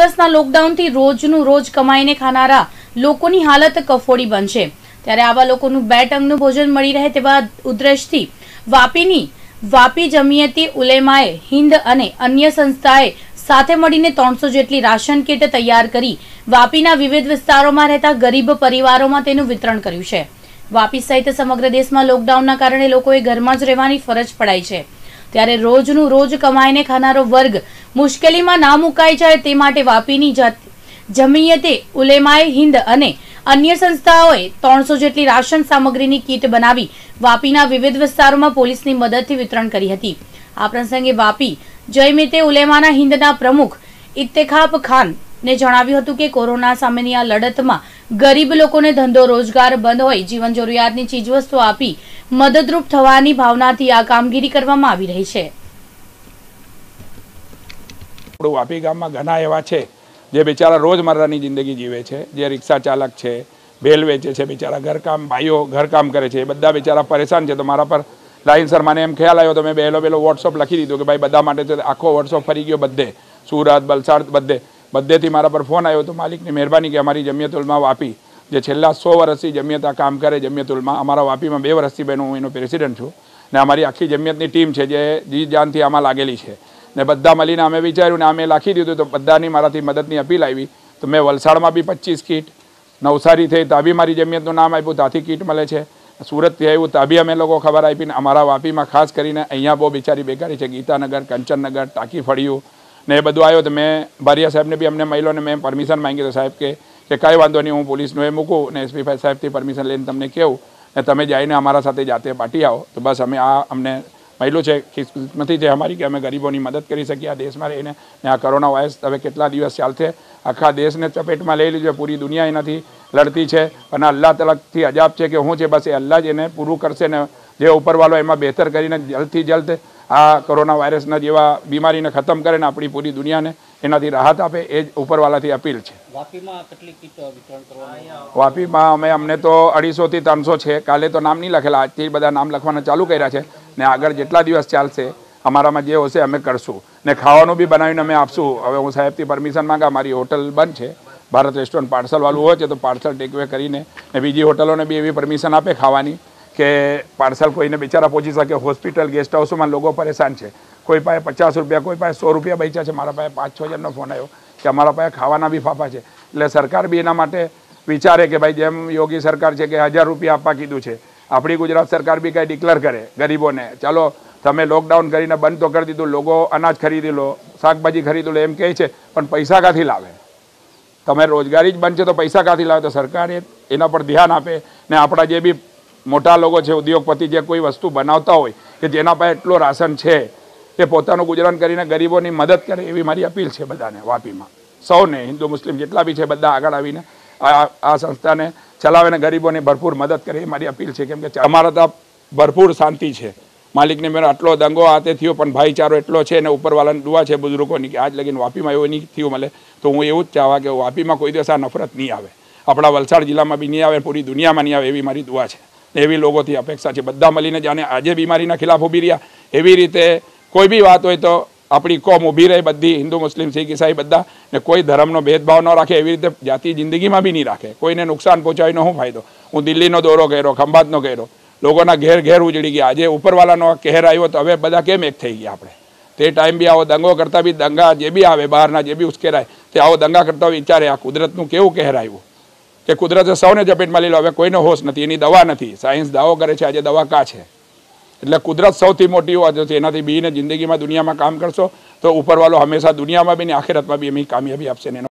દિવસના લોકડાઉનથી રોજનું રોજ કમાઈને ખાનારા લોકોની હાલત કફોડી બનશે ત્યારે આવા લોકોનું બે ટંગનું ભોજન મળી રહે તેવા ઉદ્દેશથી વાપીની વાપી જમીયતી ઉલેમાએ હિન્દ અને અન્ય સંસ્થાએ સાથે મળીને ત્રણસો જેટલી રાશન કીટ તૈયાર કરી વાપીના વિવિધ વિસ્તારોમાં રહેતા ગરીબ પરિવારોમાં તેનું વિતરણ કર્યું છે વાપી સહિત સમગ્ર દેશમાં લોકડાઉનના કારણે લોકોએ ઘરમાં જ રહેવાની ફરજ પડાઈ છે ત્યારે રોજનું રોજ કમાઈને ખાનારો વર્ગ મુશ્કેલીમાં ના મુકાઈ જાય તે માટે વાપીની જમીયતે ઉલેમાએ હિંદ અને અન્ય સંસ્થાઓએ ત્રણસો જેટલી રાશન સામગ્રીની કીટ બનાવી વાપીના વિવિધ વિસ્તારોમાં પોલીસની મદદથી વિતરણ કરી હતી આ પ્રસંગે વાપી જયમિતે ઉલેમાના હિંદના પ્રમુખ ઇત્તેખાબ ખાનને જણાવ્યું હતું કે કોરોના સામેની આ લડતમાં ગરીબ લોકોને ધંધો રોજગાર બંધ હોય જીવન જરૂરિયાતની ચીજવસ્તુ આપી મદદરૂપ થવાની ભાવનાથી આ કામગીરી કરવામાં આવી રહી છે આપણું વાપી ગામમાં ઘણા એવા છે જે બિચારા રોજમર્રાની જિંદગી જીવે છે જે રિક્ષા ચાલક છે ભેલ વેચે છે બિચારા ઘરકામ ભાઈઓ ઘરકામ કરે છે એ બધા બિચારા પરેશાન છે તો મારા પર સર મને એમ ખ્યાલ આવ્યો તો મેં પહેલો પહેલો વોટ્સઅપ લખી દીધો કે ભાઈ બધા માટે તો આખો વોટ્સઅપ ફરી ગયો બધે સુરત વલસાડ બધે બધેથી મારા પર ફોન આવ્યો તો માલિકની મહેરબાની કે અમારી જમિયતુલમાં વાપી જે છેલ્લા સો વર્ષથી જમિયત આ કામ કરે જમિયતુલમાં અમારા વાપીમાં બે વર્ષથી બહેનો હું એનો પ્રેસિડેન્ટ છું ને અમારી આખી જમિયતની ટીમ છે જે જી જાનથી આમાં લાગેલી છે ને બધા મળીને અમે વિચાર્યું ને અમે લખી દીધું તો બધાની મારાથી મદદની અપીલ આવી તો મેં વલસાડમાં બી પચીસ કીટ નવસારી થઈ તાબી મારી જમિયતનું નામ આપ્યું ત્યાંથી કીટ મળે છે સુરતથી આવ્યું તાબી અમે લોકો ખબર આપીને અમારા વાપીમાં ખાસ કરીને અહીંયા બહુ બિચારી બેકારી છે ગીતાનગર કંચનનગર ટાંકી ફળિયું ને એ બધું આવ્યો તો મેં ભારિયા સાહેબને બી અમને મળ્યો ને મેં પરમિશન માંગી તો સાહેબ કે કે કાંઈ વાંધો નહીં હું પોલીસનું એ મૂકું ને એસપી સાહેબથી પરમિશન લઈને તમને કહું ને તમે જઈને અમારા સાથે જાતે પાટી આવો તો બસ અમે આ અમને પહેલું છે નથી જે અમારી કે અમે ગરીબોની મદદ કરી શકીએ આ દેશમાં રહીને ને આ કોરોના વાયરસ હવે કેટલા દિવસ ચાલશે આખા દેશને ચપેટમાં લઈ લીધો પૂરી દુનિયા એનાથી લડતી છે અને અલ્લાહ તલકથી અજાબ છે કે હું છે બસ એ અલ્લાહ જ એને પૂરું કરશે ને જે ઉપરવાળો એમાં બહેતર કરીને જલ્દથી જલ્દ આ કોરોના વાયરસના જેવા બીમારીને ખતમ કરે ને આપણી પૂરી દુનિયાને એનાથી રાહત આપે એ જ ઉપરવાલાથી અપીલ છે વાપીમાં અમે અમને તો અઢીસોથી ત્રણસો છે કાલે તો નામ નહીં લખેલા આજથી બધા નામ લખવાના ચાલુ કર્યા છે ને આગળ જેટલા દિવસ ચાલશે અમારામાં જે હશે અમે કરશું ને ખાવાનું બી બનાવીને અમે આપશું હવે હું સાહેબથી પરમિશન માંગા મારી હોટલ બંધ છે ભારત રેસ્ટોરન્ટ પાર્સલવાળું હોય છે તો પાર્સલ ટેકવે કરીને ને બીજી હોટલોને બી એવી પરમિશન આપે ખાવાની કે પાર્સલ કોઈને બિચારા પહોંચી શકે હોસ્પિટલ ગેસ્ટ હાઉસમાં લોકો પરેશાન છે કોઈ પાસે પચાસ રૂપિયા કોઈ પાસે સો રૂપિયા બચ્યા છે મારા પાસે પાંચ છ હજારનો ફોન આવ્યો કે અમારા પાસે ખાવાના બી ફાફા છે એટલે સરકાર બી એના માટે વિચારે કે ભાઈ જેમ યોગી સરકાર છે કે હજાર રૂપિયા આપવા કીધું છે આપણી ગુજરાત સરકાર બી કંઈ ડિક્લેર કરે ગરીબોને ચાલો તમે લોકડાઉન કરીને બંધ તો કરી દીધું લોકો અનાજ ખરીદી લો શાકભાજી ખરીદી લો એમ કહે છે પણ પૈસા ક્યાંથી લાવે તમે રોજગારી જ બંધ છે તો પૈસા ક્યાંથી લાવે તો સરકારે એના પર ધ્યાન આપે ને આપણા જે બી મોટા લોકો છે ઉદ્યોગપતિ જે કોઈ વસ્તુ બનાવતા હોય કે જેના પાસે એટલો રાશન છે એ પોતાનું ગુજરાન કરીને ગરીબોની મદદ કરે એવી મારી અપીલ છે બધાને વાપીમાં સૌને હિન્દુ મુસ્લિમ જેટલા બી છે બધા આગળ આવીને આ આ સંસ્થાને ચલાવે અને ગરીબોને ભરપૂર મદદ કરે એ મારી અપીલ છે કેમ કે અમારા તો ભરપૂર શાંતિ છે માલિકને મેં આટલો દંગો આતે થયો પણ ભાઈચારો એટલો છે અને ઉપરવાલાની દુઆ છે બુઝુર્ગોની કે આજ લગીન વાપીમાં એવું નહીં થયું મળે તો હું એવું જ ચાહવા કે વાપીમાં કોઈ દિવસ આ નફરત નહીં આવે આપણા વલસાડ જિલ્લામાં બી નહીં આવે પૂરી દુનિયામાં નહીં આવે એવી મારી દુઆ છે એવી લોકોથી અપેક્ષા છે બધા મળીને જાણે આજે બીમારીના ખિલાફ ઉભી રહ્યા એવી રીતે કોઈ બી વાત હોય તો આપણી કોમ ઊભી રહે બધી હિન્દુ મુસ્લિમ શીખ ઈસાઈ બધા ને કોઈ ધર્મનો ભેદભાવ ન રાખે એવી રીતે જાતિ જિંદગીમાં બી નહીં રાખે કોઈને નુકસાન પહોંચાડીનો શું ફાયદો હું દિલ્હીનો દોરો કર્યો ખંભાતનો કર્યો લોકોના ઘેર ઘેર ઉજળી ગયા આજે ઉપરવાલાનો કહેર આવ્યો તો હવે બધા કેમ એક થઈ ગયા આપણે તે ટાઈમ બી આવો દંગો કરતા બી દંગા જે બી આવે બહારના જે બી ઉશ્કેરાય તે આવો દંગા કરતા વિચારે આ કુદરતનું કેવું કહેર આવ્યું કે કુદરતે સૌને ઝપેટમાં લઈ લો હવે કોઈનો હોશ નથી એની દવા નથી સાયન્સ દાવો કરે છે આજે દવા કા છે એટલે કુદરત સૌથી મોટી હોવા છે એનાથી બીને જિંદગીમાં દુનિયામાં કામ કરશો તો ઉપરવાળો હંમેશા દુનિયામાં બી ને આખેરતમાં બી એમની કામયાબી આપશે ને